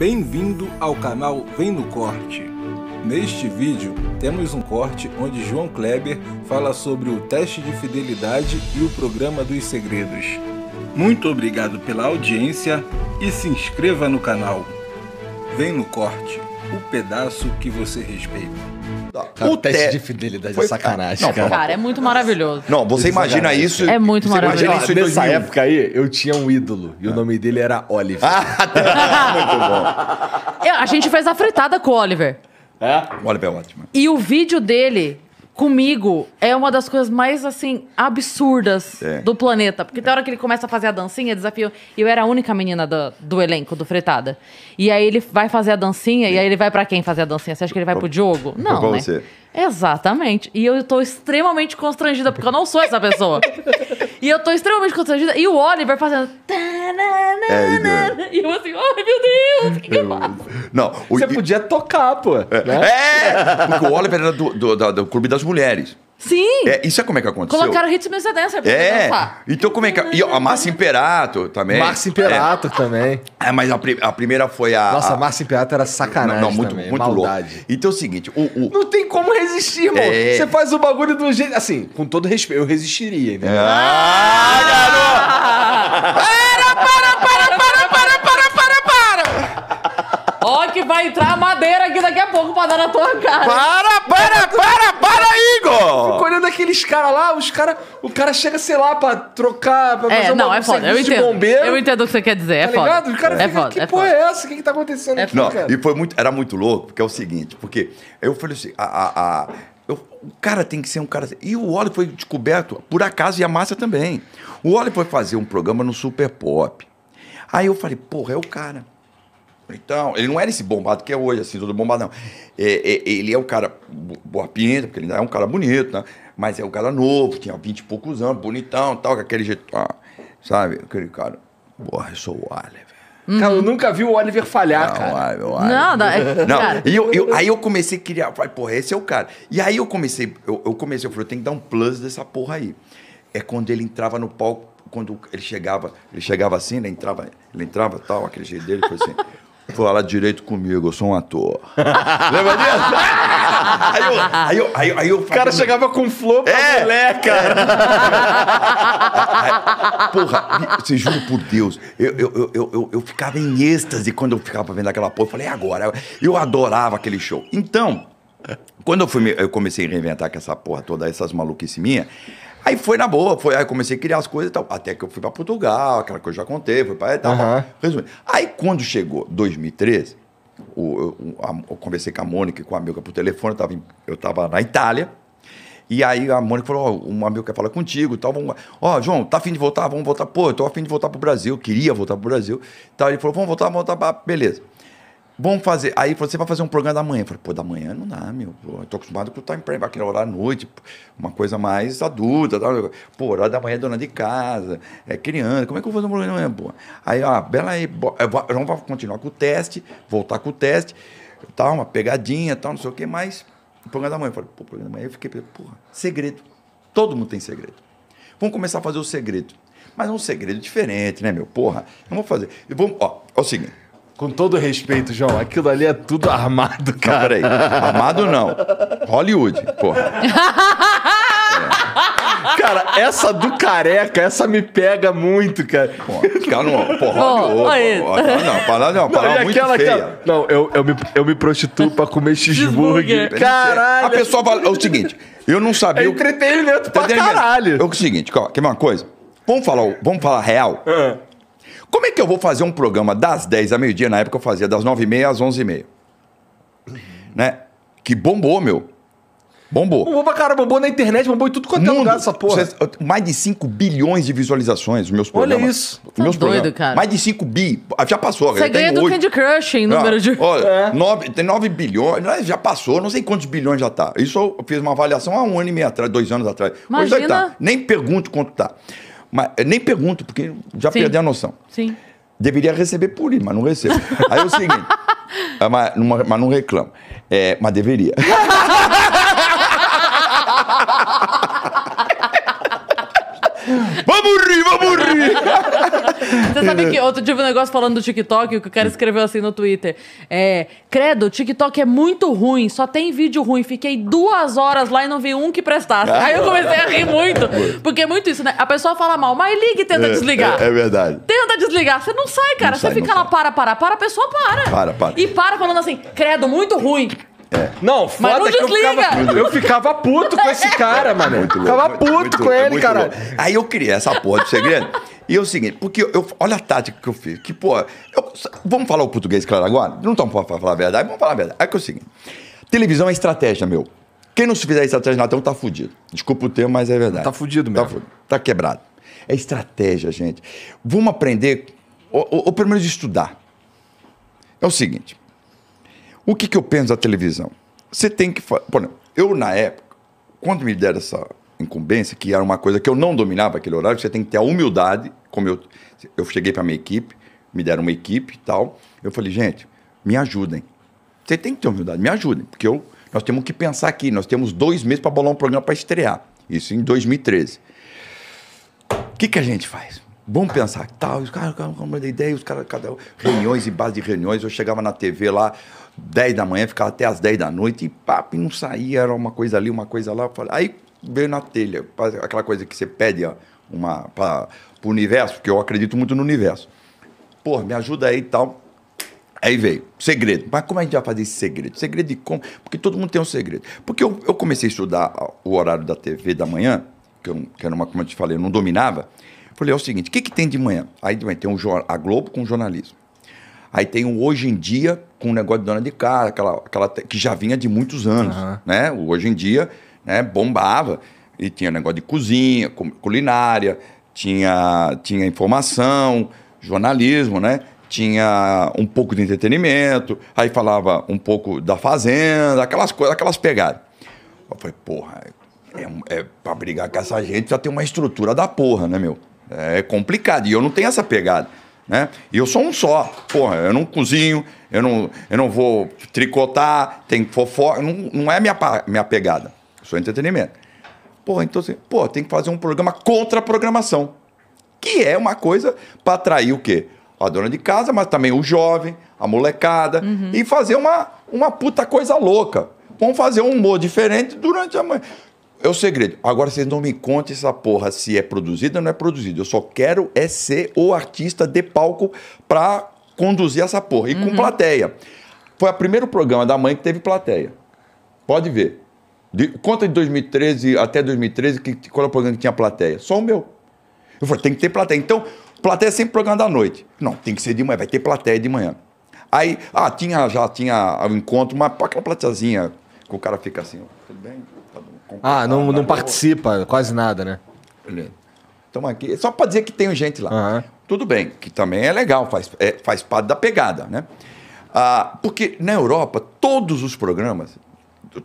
Bem-vindo ao canal Vem no Corte. Neste vídeo, temos um corte onde João Kleber fala sobre o teste de fidelidade e o programa dos segredos. Muito obrigado pela audiência e se inscreva no canal. Vem no Corte, o pedaço que você respeita o teste te... de fidelidade é foi... é sacanagem, não, cara. cara. é muito maravilhoso. Não, você é imagina isso... É muito maravilhoso. Imagina isso Nessa 2000. época aí, eu tinha um ídolo e o nome dele era Oliver. Ah, muito bom. a gente fez a fritada com o Oliver. É? O Oliver é ótimo. E o vídeo dele comigo é uma das coisas mais, assim, absurdas é. do planeta. Porque tem hora que ele começa a fazer a dancinha, desafio. e Eu era a única menina do, do elenco, do Fretada. E aí ele vai fazer a dancinha, e aí ele vai para quem fazer a dancinha? Você acha que ele vai pro Diogo? Não, né? Você. Exatamente. E eu tô extremamente constrangida, porque eu não sou essa pessoa. e eu tô extremamente constrangida. E o Oliver fazendo. É, e eu assim, ai oh, meu Deus, o que, que eu Não, o... Você podia tocar, pô. É! Né? é! Porque o Oliver era do, do, do, do Clube das Mulheres. Sim! É, isso é como é que aconteceu. Colocaram ritmo Mesa Dancer pra é. Então como é que... E ó, a Márcia Imperato também. Márcia Imperato é. também. É, mas a, a, primeira foi a... Nossa, a Márcia Imperato era sacanagem Não, não muito, também, muito maldade. louco. Então é o seguinte, o, o... Não tem como resistir, irmão. É. Você faz o bagulho do jeito... Assim, com todo respeito, eu resistiria, entendeu? Ah, garoto! Ah! Para, para, para, para, para, para, para, para! Ó que vai entrar a madeira aqui daqui a pouco pra dar na tua cara. Para, para, para! aqueles caras lá, os cara, o cara chega, sei lá, pra trocar, pra é, não, uma, é um foda. Eu entendo. bombeiro. Eu entendo o que você quer dizer, é tá foda. O cara é fica, foda, que é porra foda. é essa? O que, que tá acontecendo é aqui, não, cara? E foi muito, era muito louco, porque é o seguinte, porque eu falei assim, a... a, a eu, o cara tem que ser um cara. E o Oli foi descoberto, por acaso, e a Márcia também. O Oli foi fazer um programa no Super Pop. Aí eu falei, porra, é o cara. Então, ele não era esse bombado que é hoje, assim, todo bombado, não. É, é, ele é o cara boa pinta, porque ele ainda é um cara bonito, né? Mas é o cara novo, tinha vinte e poucos anos, bonitão tal, com aquele jeito. Ah, sabe? Aquele cara. Porra, eu sou o Oliver. Uhum. Cara, eu nunca vi o Oliver falhar, não, cara. O, o, não, é, não. não. E eu, eu, aí eu comecei a criar. Falei, porra, esse é o cara. E aí eu comecei, eu, eu comecei, eu falei, eu tenho que dar um plus dessa porra aí. É quando ele entrava no palco, quando ele chegava, ele chegava assim, ele né, Entrava, ele entrava tal, aquele jeito dele, foi assim. Fala direito comigo, eu sou um ator. Lembra disso? aí, eu, aí, eu, aí, eu, o cara chegava com flor pra é, mulher, cara. É. Porra, você juro por Deus, eu, eu, eu, eu, eu ficava em êxtase quando eu ficava vendo aquela porra. Eu falei, é agora. Eu adorava aquele show. Então, quando eu, fui, eu comecei a reinventar com essa porra toda, essas maluquices minhas, Aí foi na boa, foi, aí comecei a criar as coisas e tal. Até que eu fui para Portugal, aquela coisa que eu já contei, fui para e Uhum. Resumindo. Aí quando chegou 2013, o, eu, a, eu conversei com a Mônica e com a Milka por telefone, eu estava na Itália. E aí a Mônica falou: uma oh, um amigo quer falar contigo tal. Ó, oh, João, tá afim de voltar? Vamos voltar. Pô, eu tô afim de voltar pro Brasil, queria voltar pro Brasil. Tal. Ele falou: Vamos voltar, vamos voltar. Beleza. Vamos fazer. Aí você vai fazer um programa da manhã. Eu falei, pô, da manhã não dá, meu. Pô, eu tô acostumado com o time frame, aquele horário à noite, uma coisa mais adulta. Tal. Pô, horário da manhã é dona de casa, é criança. Como é que eu vou fazer um programa da manhã, pô? Aí, ó, bela aí, vamos continuar com o teste, voltar com o teste, tal, uma pegadinha, tal, não sei o quê, mas o programa da manhã. Eu falei, pô, programa da manhã eu fiquei, porra, segredo. Todo mundo tem segredo. Vamos começar a fazer o segredo. Mas é um segredo diferente, né, meu? Porra, vamos fazer. Vamos, ó, é o seguinte. Com todo respeito, João, aquilo ali é tudo armado, cara. Não, peraí. Armado não. Hollywood, porra. É. Cara, essa do careca, essa me pega muito, cara. Pô, não, porra, não, palavra não, palavra não, muito aquela, feia. não, eu, eu, me, eu me prostituo pra comer cheeseburger. Caralho. A pessoa fala, é o seguinte, eu não sabia... É entretenimento eu, pra entretenimento. caralho. É o seguinte, quer ver uma coisa? Vamos falar, vamos falar real? Ah. Como é que eu vou fazer um programa das 10 à meio-dia? Na época eu fazia das 9h30 às 11h30. Né? Que bombou, meu. Bombou. Bombou pra cara, bombou na internet, bombou em tudo quanto é Mundo, é lugar essa porra. Cê, mais de 5 bilhões de visualizações os meus programas. Olha isso. Tá meus doido, programas. cara. Mais de 5 bi. Ah, já passou. Você ganha do 8. Candy Crush em ah, número ah, de... Olha, é. 9, tem 9 bilhões. Né, já passou, não sei quantos bilhões já tá. Isso eu fiz uma avaliação há um ano e meio atrás, dois anos atrás. Imagina... Hoje tá. Nem pergunto quanto tá. Mas nem pergunto, porque já Sim. perdi a noção. Sim. Deveria receber por ir, mas não recebo. Aí é o seguinte. Ah, mas, mas, não reclamo. É, mas deveria. Você sabe que é. outro dia um negócio falando do TikTok, o que o cara escreveu assim no Twitter. É, credo, o TikTok é muito ruim, só tem vídeo ruim. Fiquei duas horas lá e não vi um que prestasse. Aí eu comecei a rir muito, porque é muito isso, né? A pessoa fala mal, mas liga e tenta é, desligar. É, é, verdade. Tenta desligar, você não sai, cara. Não você sai, fica lá, sai. para, para, para, a pessoa para. Para, para. E para falando assim, credo, muito ruim. É. Não, foda não que eu ficava, eu ficava, puto com esse cara, mano. Ficava puto muito, com ele, cara. Aí eu criei essa porra do segredo. E é o seguinte, porque eu, olha a tática que eu fiz. Que, pô, eu, vamos falar o português, claro, agora? Não estamos para falar a verdade, vamos falar a verdade. É que é o seguinte: televisão é estratégia, meu. Quem não se fizer estratégia na tela tá fudido. Desculpa o termo, mas é verdade. Tá fudido tá mesmo. Tá, fudido. tá quebrado. É estratégia, gente. Vamos aprender, ou, ou, pelo menos estudar. É o seguinte: o que, que eu penso da televisão? Você tem que. Por exemplo, eu, na época, quando me deram essa incumbência, que era uma coisa que eu não dominava aquele horário, você tem que ter a humildade, como eu, eu cheguei para minha equipe, me deram uma equipe e tal, eu falei, gente, me ajudem. Você tem que ter humildade, me ajudem, porque eu, nós temos que pensar aqui, nós temos dois meses para bolar um programa para estrear, isso em 2013. O que, que a gente faz? Vamos pensar, tal, os caras, como da ideia, os caras, cada reuniões e base de reuniões, eu chegava na TV lá, 10 da manhã, ficava até as 10 da noite, e papo, e não saía, era uma coisa ali, uma coisa lá, Falei aí veio na telha. Aquela coisa que você pede uma, para o universo, porque eu acredito muito no universo. Pô, me ajuda aí e tal. Aí veio, segredo. Mas como a gente vai fazer esse segredo? Segredo de como? Porque todo mundo tem um segredo. Porque eu, eu comecei a estudar o horário da TV da manhã, que, eu, que era uma, como eu te falei, eu não dominava. Falei, é o seguinte, o que, que tem de manhã? Aí de manhã tem um, a Globo com jornalismo. Aí tem o Hoje em Dia com o negócio de dona de casa, aquela, aquela que já vinha de muitos anos, uhum. né? O Hoje em Dia né? Bombava. E tinha negócio de cozinha, culinária, tinha, tinha informação, jornalismo, né? Tinha um pouco de entretenimento, aí falava um pouco da fazenda, aquelas coisas, aquelas pegadas. Eu falei, porra, é, é, pra brigar com essa gente já tem uma estrutura da porra, né, meu? É complicado. E eu não tenho essa pegada. Né? E eu sou um só. Porra, eu não cozinho, eu não, eu não vou tricotar, tem fofoca. Não, não é minha, minha pegada. Sou entretenimento. Pô, então assim, pô, tem que fazer um programa contra a programação. Que é uma coisa para atrair o quê? A dona de casa, mas também o jovem, a molecada. Uhum. E fazer uma, uma puta coisa louca. Vamos fazer um humor diferente durante a manhã. É o segredo. Agora vocês não me contem essa porra se é produzida ou não é produzida. Eu só quero é ser o artista de palco pra conduzir essa porra. E uhum. com plateia. Foi o primeiro programa da mãe que teve plateia. Pode ver. De, conta de 2013 até 2013, que, qual era o programa que tinha plateia? Só o meu. Eu falei, tem que ter plateia. Então, plateia é sempre programa da noite. Não, tem que ser de manhã, vai ter plateia de manhã. Aí, ah, tinha, já tinha o um encontro, mas aquela plateiazinha que o cara fica assim, tudo bem? Tá bom, ah, não, não participa quase nada, né? então aqui. Só para dizer que tem gente lá. Uhum. Tudo bem, que também é legal, faz, é, faz parte da pegada, né? Ah, porque na Europa, todos os programas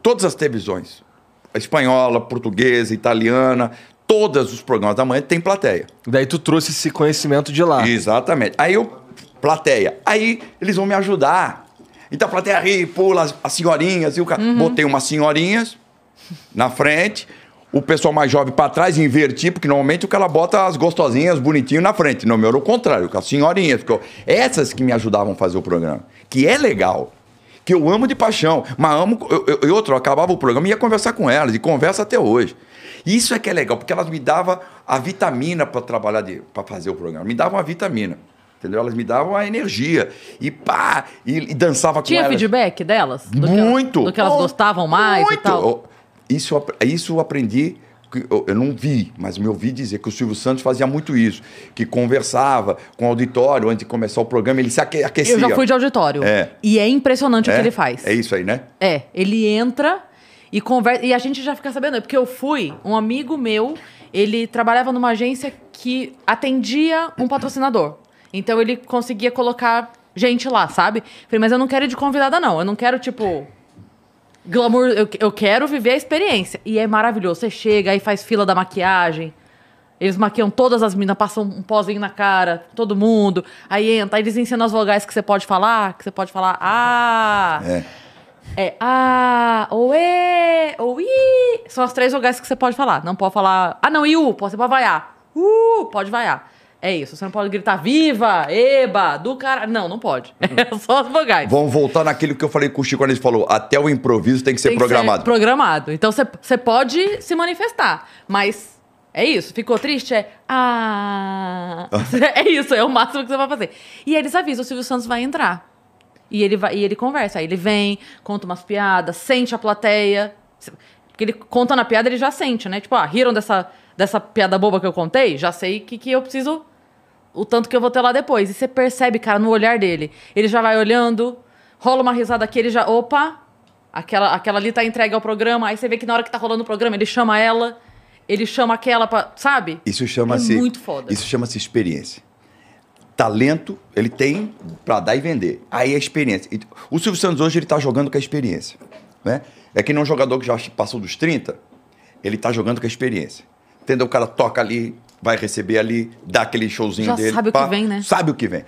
todas as televisões, a espanhola, portuguesa, italiana, todos os programas da manhã tem plateia. Daí tu trouxe esse conhecimento de lá. Exatamente. Aí eu, plateia. Aí eles vão me ajudar. Então a plateia ri, pula as, as senhorinhas e o cara. Uhum. Botei umas senhorinhas na frente, o pessoal mais jovem para trás, invertir, porque normalmente o cara bota as gostosinhas, bonitinho na frente. No meu era o contrário, com as senhorinhas. essas que me ajudavam a fazer o programa. Que é legal que eu amo de paixão, mas amo. Eu, eu, eu, eu acabava o programa e ia conversar com elas, e conversa até hoje. Isso é que é legal, porque elas me davam a vitamina para trabalhar, para fazer o programa. Me davam a vitamina. Entendeu? Elas me davam a energia. E pá! E, e dançava Tinha com elas. Tinha feedback delas? Do muito! Que, do que elas gostavam mais muito. e tal? Isso, isso eu aprendi eu, eu não vi, mas me ouvi dizer que o Silvio Santos fazia muito isso, que conversava com o auditório antes de começar o programa, ele se aque, aquecia. Eu já fui de auditório. É. E é impressionante é? o que é? ele faz. É isso aí, né? É, ele entra e conversa e a gente já fica sabendo, é porque eu fui, um amigo meu, ele trabalhava numa agência que atendia um patrocinador. Então ele conseguia colocar gente lá, sabe? Falei, mas eu não quero ir de convidada, não. Eu não quero, tipo, glamour, eu, eu quero viver a experiência. E é maravilhoso. Você chega, aí faz fila da maquiagem. Eles maquiam todas as minas, passam um pozinho na cara, todo mundo. Aí entra, aí eles ensinam as vogais que você pode falar, que você pode falar ah. É. É ah, ou é, ou i. São as três vogais que você pode falar. Não pode falar. Ah, não, iu, você pode vaiar. Uh, pode vaiar. É isso, você não pode gritar viva, eba, do cara. Não, não pode. É só as vogais. Vamos voltar naquilo que eu falei com o Chico quando ele falou: até o improviso tem que ser tem que programado. Ser programado. Então você pode se manifestar, mas é isso. Ficou triste? É. Ah. é isso, é o máximo que você vai fazer. E eles avisam: o Silvio Santos vai entrar. E ele, vai, e ele conversa. Aí ele vem, conta umas piadas, sente a plateia. Porque ele conta na piada, ele já sente, né? Tipo, ah, riram dessa, dessa piada boba que eu contei? Já sei que, que eu preciso o tanto que eu vou ter lá depois. E você percebe, cara, no olhar dele. Ele já vai olhando, rola uma risada aqui, ele já. Opa! Aquela, aquela ali tá entregue ao programa. Aí você vê que na hora que tá rolando o programa, ele chama ela, ele chama aquela pra. Sabe? Isso é chama-se. É muito foda. Isso chama-se experiência. Talento, ele tem para dar e vender. Aí é experiência. O Silvio Santos hoje, ele tá jogando com a experiência. Né? É que nem um jogador que já passou dos 30, ele tá jogando com a experiência. Entendeu? O cara toca ali, vai receber ali, dá aquele showzinho Já dele. Sabe pá, o que vem, né? Sabe o que vem.